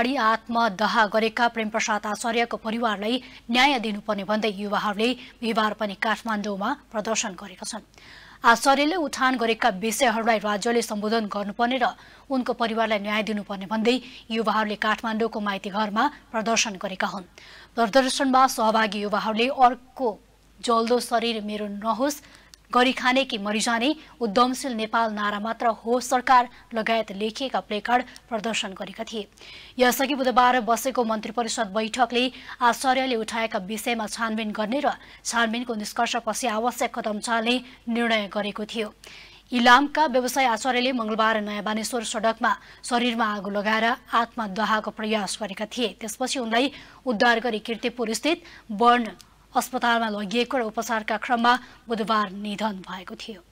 अगाडि आत्मदाह गरेका प्रेमप्रसाद आचार्यको परिवारलाई न्याय दिनुपर्ने भन्दै युवाहरूले बिहिबार पनि काठमाडौँमा प्रदर्शन गरेका छन् आचार्यले उठान गरेका विषयहरूलाई राज्यले सम्बोधन गर्नुपर्ने र उनको परिवारलाई न्याय दिनुपर्ने भन्दै युवाहरूले काठमाडौँको माइती घरमा प्रदर्शन गरेका हुन् प्रदर्शनमा सहभागी युवाहरूले अर्को जल्दो शरीर मेरो नहोस् गरी खाने कि मरिजाने उद्यमशील नेपाल नारा मात्र हो सरकार लगायत लेखिएका प्लेकार्ड प्रदर्शन गरेका थिए यसअघि बुधबार बसेको मन्त्री परिषद बैठकले आचार्यले उठाएका विषयमा छानबिन गर्ने र छानबिनको निष्कर्षपछि आवश्यक कदम चाल्ने निर्णय गरेको थियो इलामका व्यवसाय आचार्यले मंगलबार नयाँ बानेश्वर सडकमा शरीरमा आगो लगाएर आत्मदाहको प्रयास गरेका थिए त्यसपछि उनलाई उद्धार गरी किर्तिपुर स्थित वर्ण अस्पतालमा लगिएको र उपचारका क्रममा बुधबार निधन भएको थियो